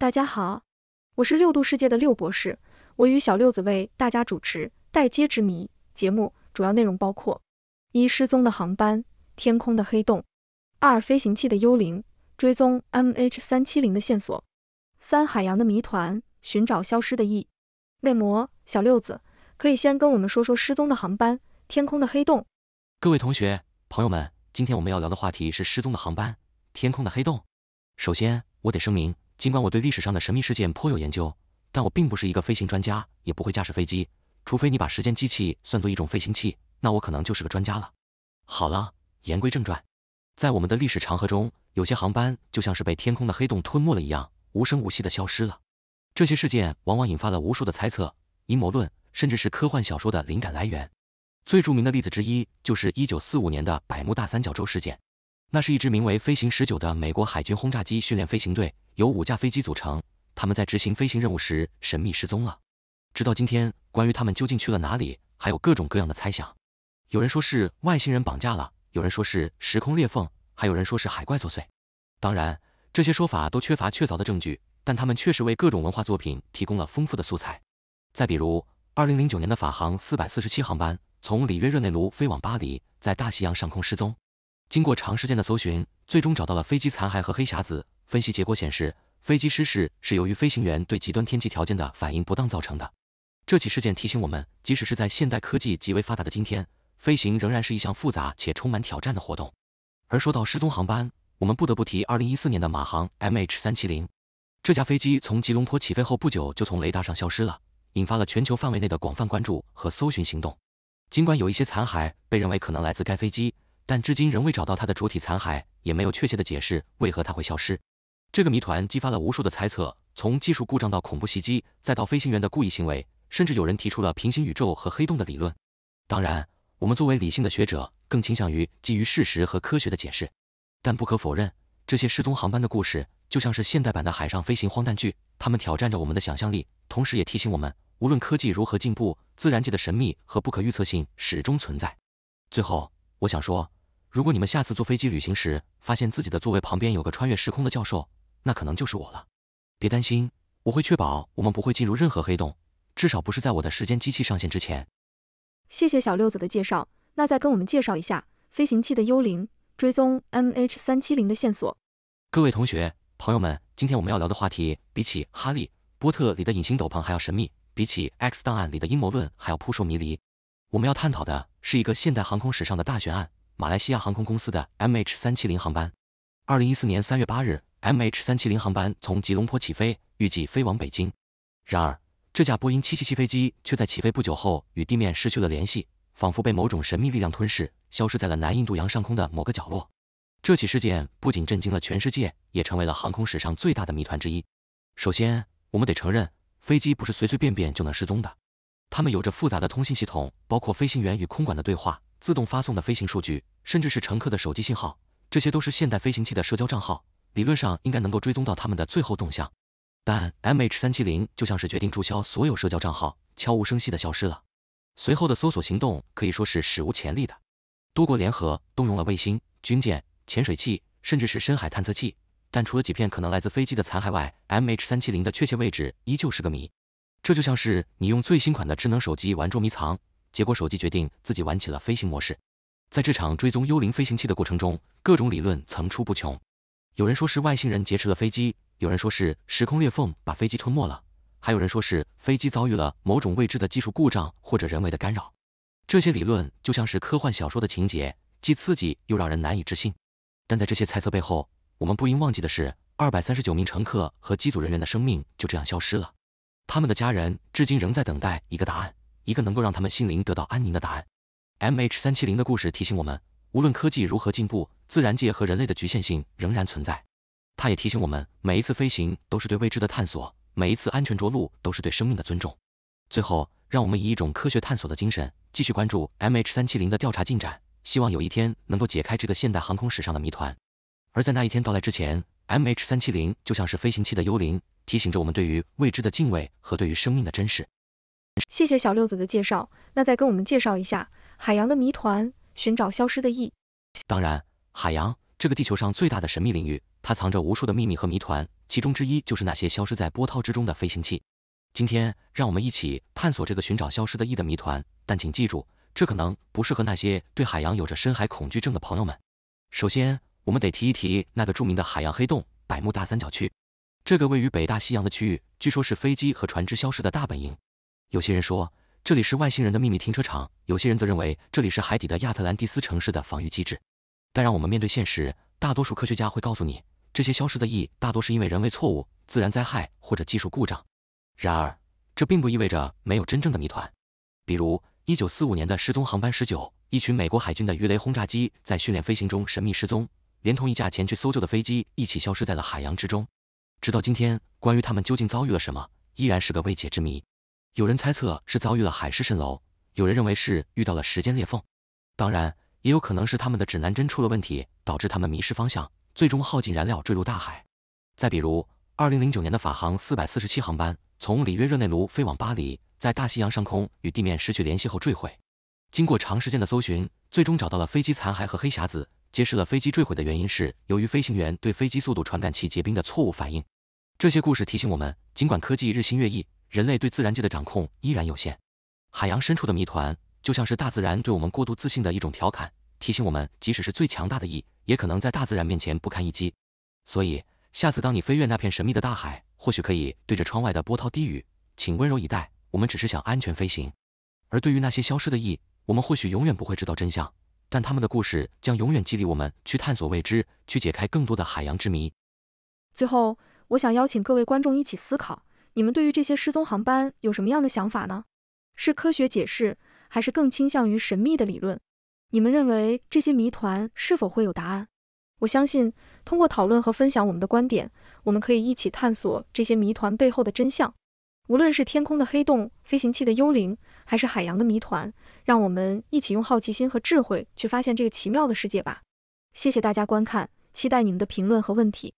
大家好，我是六度世界的六博士，我与小六子为大家主持《待接之谜》节目，主要内容包括：一、失踪的航班，天空的黑洞；二、飞行器的幽灵，追踪 MH 三七零的线索；三、海洋的谜团，寻找消失的 E。内魔小六子，可以先跟我们说说失踪的航班，天空的黑洞。各位同学、朋友们，今天我们要聊的话题是失踪的航班，天空的黑洞。首先，我得声明。尽管我对历史上的神秘事件颇有研究，但我并不是一个飞行专家，也不会驾驶飞机。除非你把时间机器算作一种飞行器，那我可能就是个专家了。好了，言归正传，在我们的历史长河中，有些航班就像是被天空的黑洞吞没了一样，无声无息的消失了。这些事件往往引发了无数的猜测、阴谋论，甚至是科幻小说的灵感来源。最著名的例子之一就是一九四五年的百慕大三角洲事件。那是一支名为“飞行十九”的美国海军轰炸机训练飞行队，由五架飞机组成。他们在执行飞行任务时神秘失踪了，直到今天，关于他们究竟去了哪里，还有各种各样的猜想。有人说是外星人绑架了，有人说是时空裂缝，还有人说是海怪作祟。当然，这些说法都缺乏确凿的证据，但他们确实为各种文化作品提供了丰富的素材。再比如，二零零九年的法航四百四十七航班从里约热内卢飞往巴黎，在大西洋上空失踪。经过长时间的搜寻，最终找到了飞机残骸和黑匣子。分析结果显示，飞机失事是由于飞行员对极端天气条件的反应不当造成的。这起事件提醒我们，即使是在现代科技极为发达的今天，飞行仍然是一项复杂且充满挑战的活动。而说到失踪航班，我们不得不提2014年的马航 MH370。这架飞机从吉隆坡起飞后不久就从雷达上消失了，引发了全球范围内的广泛关注和搜寻行动。尽管有一些残骸被认为可能来自该飞机。但至今仍未找到它的主体残骸，也没有确切的解释为何它会消失。这个谜团激发了无数的猜测，从技术故障到恐怖袭击，再到飞行员的故意行为，甚至有人提出了平行宇宙和黑洞的理论。当然，我们作为理性的学者，更倾向于基于事实和科学的解释。但不可否认，这些失踪航班的故事就像是现代版的海上飞行荒诞剧，它们挑战着我们的想象力，同时也提醒我们，无论科技如何进步，自然界的神秘和不可预测性始终存在。最后，我想说。如果你们下次坐飞机旅行时，发现自己的座位旁边有个穿越时空的教授，那可能就是我了。别担心，我会确保我们不会进入任何黑洞，至少不是在我的时间机器上线之前。谢谢小六子的介绍，那再跟我们介绍一下飞行器的幽灵追踪 MH 三七零的线索。各位同学、朋友们，今天我们要聊的话题，比起哈利波特里的隐形斗篷还要神秘，比起 X 档案里的阴谋论还要扑朔迷离。我们要探讨的是一个现代航空史上的大悬案。马来西亚航空公司的 MH 三七零航班，二零一四年三月八日，MH 三七零航班从吉隆坡起飞，预计飞往北京。然而，这架波音七七七飞机却在起飞不久后与地面失去了联系，仿佛被某种神秘力量吞噬，消失在了南印度洋上空的某个角落。这起事件不仅震惊了全世界，也成为了航空史上最大的谜团之一。首先，我们得承认，飞机不是随随便便就能失踪的，它们有着复杂的通信系统，包括飞行员与空管的对话。自动发送的飞行数据，甚至是乘客的手机信号，这些都是现代飞行器的社交账号，理论上应该能够追踪到他们的最后动向。但 M H 三七零就像是决定注销所有社交账号，悄无声息的消失了。随后的搜索行动可以说是史无前例的，多国联合动用了卫星、军舰、潜水器，甚至是深海探测器，但除了几片可能来自飞机的残骸外，M H 三七零的确切位置依旧是个谜。这就像是你用最新款的智能手机玩捉迷藏。结果手机决定自己玩起了飞行模式。在这场追踪幽灵飞行器的过程中，各种理论层出不穷。有人说是外星人劫持了飞机，有人说是时空裂缝把飞机吞没了，还有人说是飞机遭遇了某种未知的技术故障或者人为的干扰。这些理论就像是科幻小说的情节，既刺激又让人难以置信。但在这些猜测背后，我们不应忘记的是，二百三十九名乘客和机组人员的生命就这样消失了。他们的家人至今仍在等待一个答案。一个能够让他们心灵得到安宁的答案。MH 三七零的故事提醒我们，无论科技如何进步，自然界和人类的局限性仍然存在。它也提醒我们，每一次飞行都是对未知的探索，每一次安全着陆都是对生命的尊重。最后，让我们以一种科学探索的精神，继续关注 MH 三七零的调查进展，希望有一天能够解开这个现代航空史上的谜团。而在那一天到来之前，MH 三七零就像是飞行器的幽灵，提醒着我们对于未知的敬畏和对于生命的珍视。谢谢小六子的介绍，那再跟我们介绍一下海洋的谜团，寻找消失的翼。当然，海洋这个地球上最大的神秘领域，它藏着无数的秘密和谜团，其中之一就是那些消失在波涛之中的飞行器。今天，让我们一起探索这个寻找消失的翼的谜团。但请记住，这可能不适合那些对海洋有着深海恐惧症的朋友们。首先，我们得提一提那个著名的海洋黑洞——百慕大三角区。这个位于北大西洋的区域，据说是飞机和船只消失的大本营。有些人说这里是外星人的秘密停车场，有些人则认为这里是海底的亚特兰蒂斯城市的防御机制。但让我们面对现实，大多数科学家会告诉你，这些消失的 E 大多是因为人为错误、自然灾害或者技术故障。然而，这并不意味着没有真正的谜团。比如，一九四五年的失踪航班十九，一群美国海军的鱼雷轰炸机在训练飞行中神秘失踪，连同一架前去搜救的飞机一起消失在了海洋之中。直到今天，关于他们究竟遭遇了什么，依然是个未解之谜。有人猜测是遭遇了海市蜃楼，有人认为是遇到了时间裂缝，当然，也有可能是他们的指南针出了问题，导致他们迷失方向，最终耗尽燃料坠入大海。再比如，二零零九年的法航四百四十七航班从里约热内卢飞往巴黎，在大西洋上空与地面失去联系后坠毁。经过长时间的搜寻，最终找到了飞机残骸和黑匣子，揭示了飞机坠毁的原因是由于飞行员对飞机速度传感器结冰的错误反应。这些故事提醒我们，尽管科技日新月异。人类对自然界的掌控依然有限，海洋深处的谜团就像是大自然对我们过度自信的一种调侃，提醒我们即使是最强大的翼也可能在大自然面前不堪一击。所以，下次当你飞越那片神秘的大海，或许可以对着窗外的波涛低语，请温柔以待，我们只是想安全飞行。而对于那些消失的翼，我们或许永远不会知道真相，但他们的故事将永远激励我们去探索未知，去解开更多的海洋之谜。最后，我想邀请各位观众一起思考。你们对于这些失踪航班有什么样的想法呢？是科学解释，还是更倾向于神秘的理论？你们认为这些谜团是否会有答案？我相信通过讨论和分享我们的观点，我们可以一起探索这些谜团背后的真相。无论是天空的黑洞、飞行器的幽灵，还是海洋的谜团，让我们一起用好奇心和智慧去发现这个奇妙的世界吧。谢谢大家观看，期待你们的评论和问题。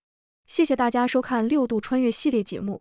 谢谢大家收看六度穿越系列节目。